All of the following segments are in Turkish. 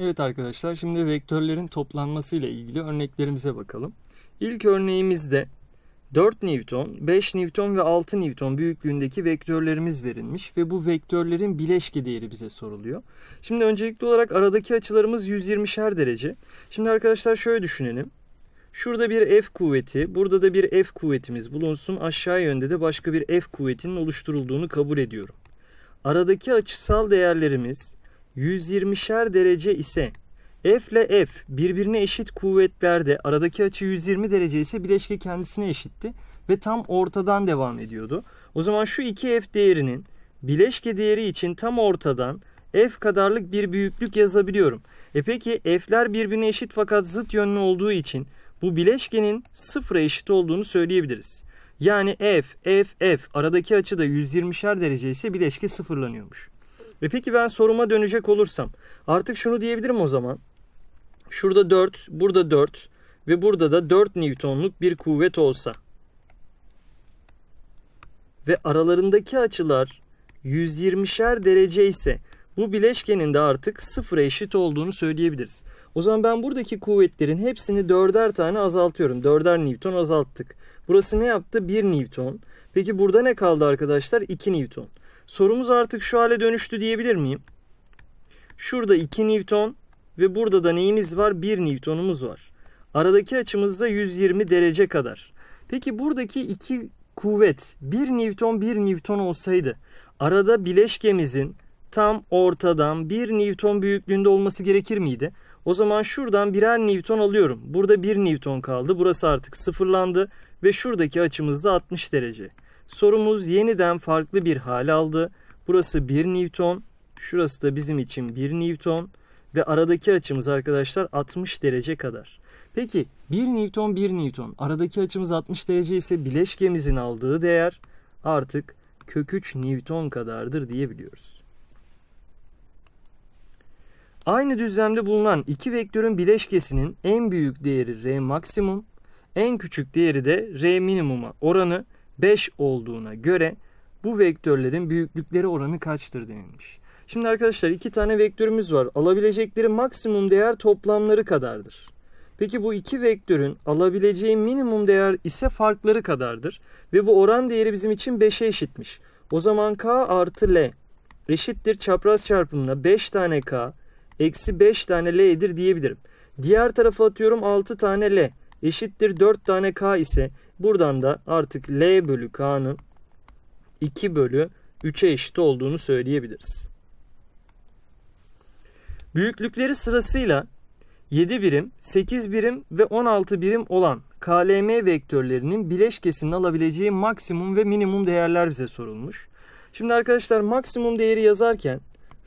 Evet arkadaşlar şimdi vektörlerin toplanması ile ilgili örneklerimize bakalım. İlk örneğimizde 4 Newton, 5 Newton ve 6 Newton büyüklüğündeki vektörlerimiz verilmiş ve bu vektörlerin bileşke değeri bize soruluyor. Şimdi öncelikli olarak aradaki açılarımız 120'şer derece. Şimdi arkadaşlar şöyle düşünelim. Şurada bir F kuvveti, burada da bir F kuvvetimiz bulunsun. Aşağı yönde de başka bir F kuvvetinin oluşturulduğunu kabul ediyorum. Aradaki açısal değerlerimiz 120'şer derece ise F ile F birbirine eşit kuvvetlerde aradaki açı 120 derece ise bileşke kendisine eşitti ve tam ortadan devam ediyordu. O zaman şu iki F değerinin bileşke değeri için tam ortadan F kadarlık bir büyüklük yazabiliyorum. E peki F'ler birbirine eşit fakat zıt yönlü olduğu için bu bileşkenin sıfıra eşit olduğunu söyleyebiliriz. Yani F, F, F aradaki açıda da 120'şer derece ise bileşke sıfırlanıyormuş. Ve peki ben soruma dönecek olursam artık şunu diyebilirim o zaman. Şurada 4, burada 4 ve burada da 4 Newton'luk bir kuvvet olsa ve aralarındaki açılar 120'şer derece ise bu bileşkenin de artık sıfıra eşit olduğunu söyleyebiliriz. O zaman ben buradaki kuvvetlerin hepsini dörder tane azaltıyorum. Dörder Newton azalttık. Burası ne yaptı? 1 Newton. Peki burada ne kaldı arkadaşlar? 2 Newton. Sorumuz artık şu hale dönüştü diyebilir miyim? Şurada 2 Newton ve burada da neyimiz var? 1 Newton'umuz var. Aradaki açımız da 120 derece kadar. Peki buradaki iki kuvvet 1 Newton 1 Newton olsaydı arada bileşkemizin tam ortadan 1 Newton büyüklüğünde olması gerekir miydi? O zaman şuradan birer Newton alıyorum. Burada 1 Newton kaldı. Burası artık sıfırlandı ve şuradaki açımız da 60 derece. Sorumuz yeniden farklı bir hal aldı. Burası 1 Newton, şurası da bizim için 1 Newton ve aradaki açımız arkadaşlar 60 derece kadar. Peki 1 Newton 1 Newton aradaki açımız 60 derece ise bileşkemizin aldığı değer artık kök 3 Newton kadardır diyebiliyoruz. Aynı düzlemde bulunan iki vektörün bileşkesinin en büyük değeri R maksimum, en küçük değeri de R minimuma oranı 5 olduğuna göre bu vektörlerin büyüklükleri oranı kaçtır denilmiş. Şimdi arkadaşlar iki tane vektörümüz var. Alabilecekleri maksimum değer toplamları kadardır. Peki bu iki vektörün alabileceği minimum değer ise farkları kadardır. Ve bu oran değeri bizim için 5'e eşitmiş. O zaman k artı l eşittir çapraz çarpımına 5 tane k eksi 5 tane l'dir diyebilirim. Diğer tarafa atıyorum 6 tane l eşittir 4 tane k ise buradan da artık L bölü k'nın 2 bölü 3'e eşit olduğunu söyleyebiliriz. Büyüklükleri sırasıyla 7 birim, 8 birim ve 16 birim olan KLM vektörlerinin bileşkesinin alabileceği maksimum ve minimum değerler bize sorulmuş. Şimdi arkadaşlar maksimum değeri yazarken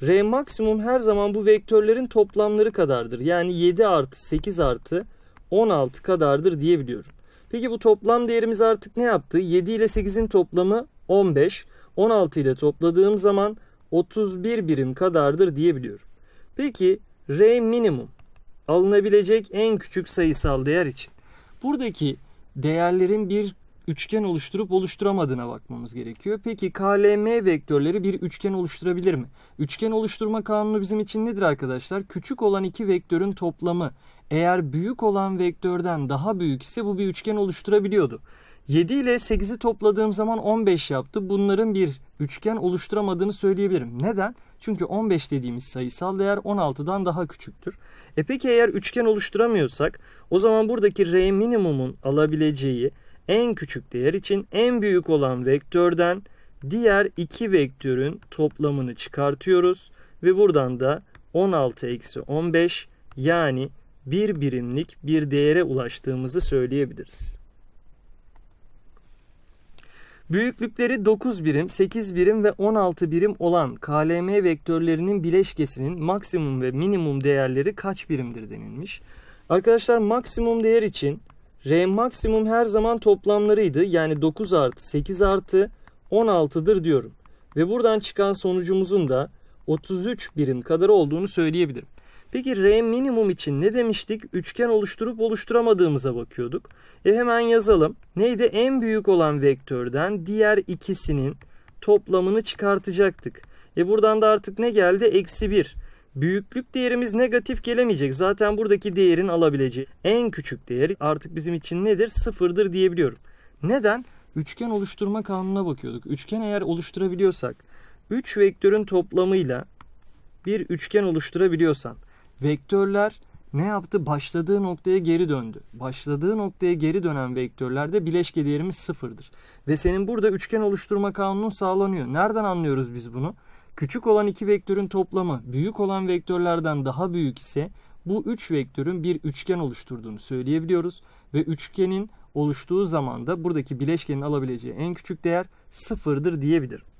R maksimum her zaman bu vektörlerin toplamları kadardır. Yani 7 artı 8 artı 16 kadardır diyebiliyorum. Peki bu toplam değerimiz artık ne yaptı? 7 ile 8'in toplamı 15. 16 ile topladığım zaman 31 birim kadardır diyebiliyorum. Peki R minimum alınabilecek en küçük sayısal değer için. Buradaki değerlerin bir üçgen oluşturup oluşturamadığına bakmamız gerekiyor. Peki KLM vektörleri bir üçgen oluşturabilir mi? Üçgen oluşturma kanunu bizim için nedir arkadaşlar? Küçük olan iki vektörün toplamı eğer büyük olan vektörden daha büyük ise bu bir üçgen oluşturabiliyordu. 7 ile 8'i topladığım zaman 15 yaptı. Bunların bir üçgen oluşturamadığını söyleyebilirim. Neden? Çünkü 15 dediğimiz sayısal değer 16'dan daha küçüktür. E peki eğer üçgen oluşturamıyorsak o zaman buradaki R minimumun alabileceği en küçük değer için en büyük olan vektörden diğer iki vektörün toplamını çıkartıyoruz ve buradan da 16 eksi 15 yani bir birimlik bir değere ulaştığımızı söyleyebiliriz. Büyüklükleri 9 birim, 8 birim ve 16 birim olan KLM vektörlerinin bileşkesinin maksimum ve minimum değerleri kaç birimdir denilmiş. Arkadaşlar maksimum değer için R maksimum her zaman toplamlarıydı. Yani 9 artı 8 artı 16'dır diyorum. Ve buradan çıkan sonucumuzun da 33 birim kadar olduğunu söyleyebilirim. Peki R minimum için ne demiştik? Üçgen oluşturup oluşturamadığımıza bakıyorduk. E hemen yazalım. Neydi? En büyük olan vektörden diğer ikisinin toplamını çıkartacaktık. E buradan da artık ne geldi? Eksi 1. Büyüklük değerimiz negatif gelemeyecek. Zaten buradaki değerin alabileceği en küçük değer artık bizim için nedir? Sıfırdır diyebiliyorum. Neden? Üçgen oluşturma kanununa bakıyorduk. Üçgen eğer oluşturabiliyorsak 3 vektörün toplamıyla bir üçgen oluşturabiliyorsan vektörler ne yaptı? Başladığı noktaya geri döndü. Başladığı noktaya geri dönen vektörlerde bileşke değerimiz sıfırdır. Ve senin burada üçgen oluşturma kanunun sağlanıyor. Nereden anlıyoruz biz bunu? Küçük olan iki vektörün toplamı büyük olan vektörlerden daha büyük ise bu üç vektörün bir üçgen oluşturduğunu söyleyebiliyoruz. Ve üçgenin oluştuğu zaman da buradaki bileşkenin alabileceği en küçük değer sıfırdır diyebilir.